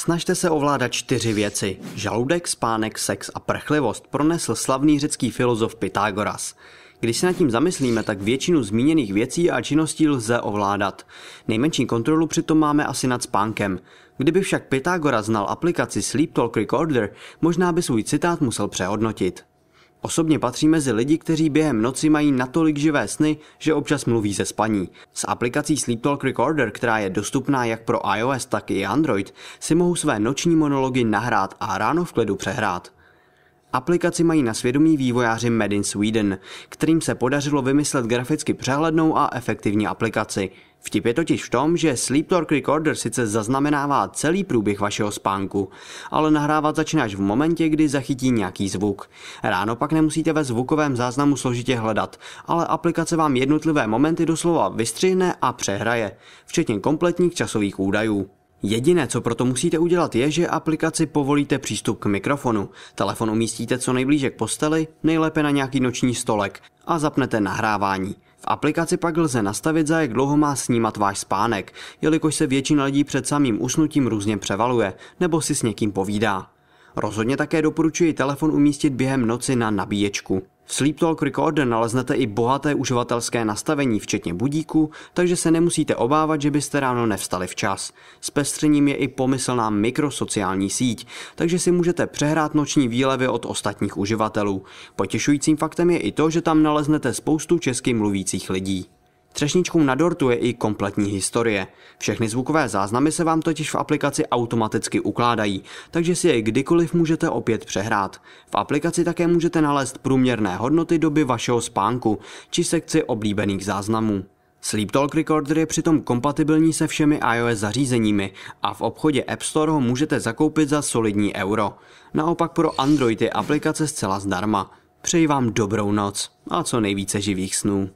Snažte se ovládat čtyři věci. Žaludek, spánek, sex a prchlivost pronesl slavný řecký filozof Pythagoras. Když se nad tím zamyslíme, tak většinu zmíněných věcí a činností lze ovládat. Nejmenší kontrolu přitom máme asi nad spánkem. Kdyby však Pythagoras znal aplikaci Sleep Talk Recorder, možná by svůj citát musel přehodnotit. Osobně patří mezi lidi, kteří během noci mají natolik živé sny, že občas mluví ze spaní. S aplikací Sleep Talk Recorder, která je dostupná jak pro iOS, tak i Android, si mohou své noční monology nahrát a ráno v klidu přehrát. Aplikaci mají na svědomí vývojáři Made in Sweden, kterým se podařilo vymyslet graficky přehlednou a efektivní aplikaci. Vtip je totiž v tom, že Sleep Talk Recorder sice zaznamenává celý průběh vašeho spánku, ale nahrávat začínáš až v momentě, kdy zachytí nějaký zvuk. Ráno pak nemusíte ve zvukovém záznamu složitě hledat, ale aplikace vám jednotlivé momenty doslova vystřihne a přehraje, včetně kompletních časových údajů. Jediné, co proto musíte udělat, je, že aplikaci povolíte přístup k mikrofonu. Telefon umístíte co nejblíže k posteli, nejlépe na nějaký noční stolek a zapnete nahrávání. V aplikaci pak lze nastavit, za jak dlouho má snímat váš spánek, jelikož se většina lidí před samým usnutím různě převaluje nebo si s někým povídá. Rozhodně také doporučuji telefon umístit během noci na nabíječku. V Sleep Talk Recorder naleznete i bohaté uživatelské nastavení, včetně budíku, takže se nemusíte obávat, že byste ráno nevstali včas. S pestřením je i pomyslná mikrosociální síť, takže si můžete přehrát noční výlevy od ostatních uživatelů. Potěšujícím faktem je i to, že tam naleznete spoustu česky mluvících lidí. Třešničkou na dortu je i kompletní historie. Všechny zvukové záznamy se vám totiž v aplikaci automaticky ukládají, takže si je kdykoliv můžete opět přehrát. V aplikaci také můžete nalézt průměrné hodnoty doby vašeho spánku či sekci oblíbených záznamů. Sleep Talk Recorder je přitom kompatibilní se všemi iOS zařízeními a v obchodě App Store ho můžete zakoupit za solidní euro. Naopak pro Android je aplikace zcela zdarma. Přeji vám dobrou noc a co nejvíce živých snů.